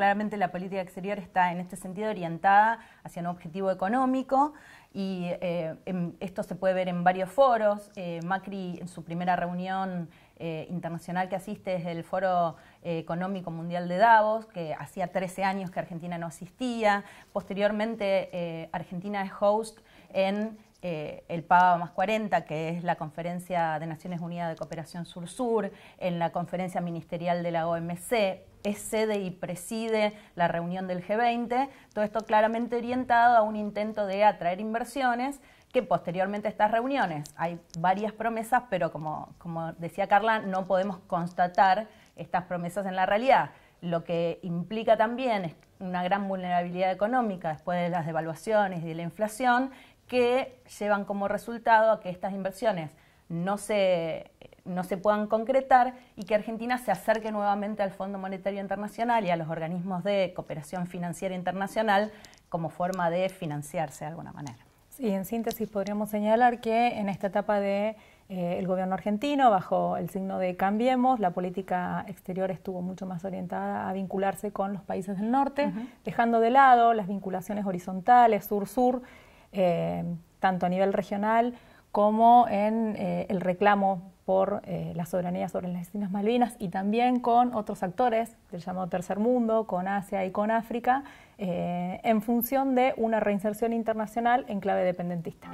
claramente la política exterior está en este sentido orientada hacia un objetivo económico y eh, esto se puede ver en varios foros. Eh, Macri en su primera reunión eh, internacional que asiste es el Foro Económico Mundial de Davos, que hacía 13 años que Argentina no asistía. Posteriormente Argentina es host en el PAVA más 40, que es la Conferencia de Naciones Unidas de Cooperación Sur-Sur, en la Conferencia Ministerial de la OMC, es sede y preside la reunión del G20, todo esto claramente orientado a un intento de atraer inversiones que posteriormente estas reuniones hay varias promesas, pero como, como decía Carla, no podemos constatar estas promesas en la realidad lo que implica también es una gran vulnerabilidad económica después de las devaluaciones y de la inflación que llevan como resultado a que estas inversiones no se no se puedan concretar y que Argentina se acerque nuevamente al Fondo Monetario Internacional y a los organismos de cooperación financiera internacional como forma de financiarse de alguna manera. Sí, en síntesis podríamos señalar que en esta etapa del eh, gobierno argentino, bajo el signo de Cambiemos, la política exterior estuvo mucho más orientada a vincularse con los países del norte, dejando de lado las vinculaciones horizontales, sur-sur, eh, tanto a nivel regional como en eh, el reclamo por eh, la soberanía sobre las Islas Malvinas y también con otros actores del llamado Tercer Mundo, con Asia y con África, eh, en función de una reinserción internacional en clave dependentista.